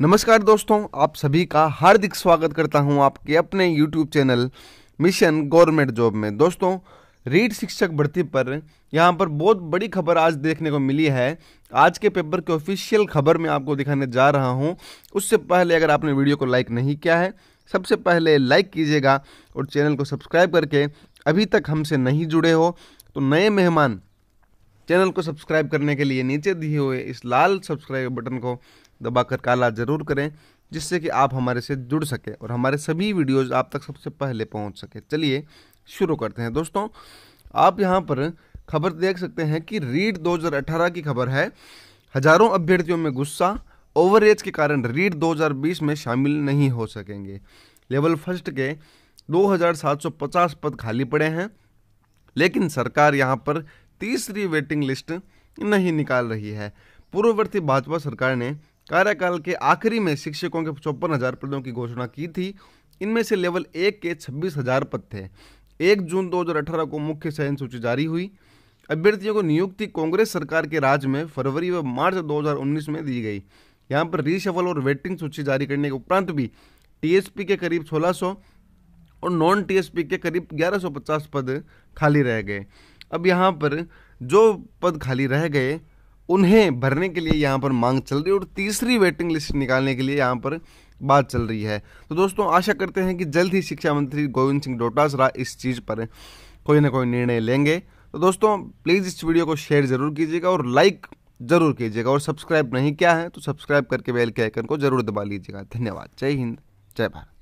नमस्कार दोस्तों आप सभी का हार्दिक स्वागत करता हूं आपके अपने YouTube channel mission government job में दोस्तों रीड शिक्षक भर्ती पर यहां पर बहुत बड़ी खबर आज देखने को मिली है आज के पेपर की ऑफिशियल खबर मैं आपको दिखाने जा रहा हूं उससे पहले अगर आपने वीडियो को लाइक नहीं किया है सबसे पहले लाइक कीजिएगा और चैनल को सब्सक्राइब करके अभी तक हमसे नहीं जुड़े हो तो नए मेहमान चैनल को सब्सक्राइब करने के लिए नीचे दिए हुए इस लाल सब्सक्राइब बटन को दबाकर काला ज़रूर करें जिससे कि आप हमारे से जुड़ सकें और हमारे सभी वीडियोज़ आप तक सबसे पहले पहुँच सके चलिए शुरू करते हैं दोस्तों आप यहाँ पर खबर देख सकते हैं कि रीड 2018 की खबर है हजारों अभ्यर्थियों में गुस्सा ओवर एज के कारण रीड 2020 में शामिल नहीं हो सकेंगे लेवल फर्स्ट के 2750 पद खाली पड़े हैं लेकिन सरकार यहाँ पर तीसरी वेटिंग लिस्ट नहीं निकाल रही है पूर्ववर्ती भाजपा सरकार ने कार्यकाल के आखिरी में शिक्षकों के चौपन हजार पदों की घोषणा की थी इनमें से लेवल एक के छब्बीस हजार पद थे एक जून 2018 को मुख्य चयन सूची जारी हुई अभ्यर्थियों को नियुक्ति कांग्रेस सरकार के राज में फरवरी व मार्च 2019 में दी गई यहाँ पर रीशफल और वेटिंग सूची जारी करने के उपरांत भी टीएसपी के करीब 1600 और नॉन टीएसपी के करीब 1150 पद खाली रह गए अब यहाँ पर जो पद खाली रह गए उन्हें भरने के लिए यहाँ पर मांग चल रही है और तीसरी वेटिंग लिस्ट निकालने के लिए यहाँ पर बात चल रही है तो दोस्तों आशा करते हैं कि जल्द ही शिक्षा मंत्री गोविंद सिंह डोटासरा इस चीज़ पर कोई ना कोई निर्णय लेंगे तो दोस्तों प्लीज़ इस वीडियो को शेयर ज़रूर कीजिएगा और लाइक ज़रूर कीजिएगा और सब्सक्राइब नहीं किया है तो सब्सक्राइब करके बेल के आइकन को ज़रूर दबा लीजिएगा धन्यवाद जय हिंद जय भारत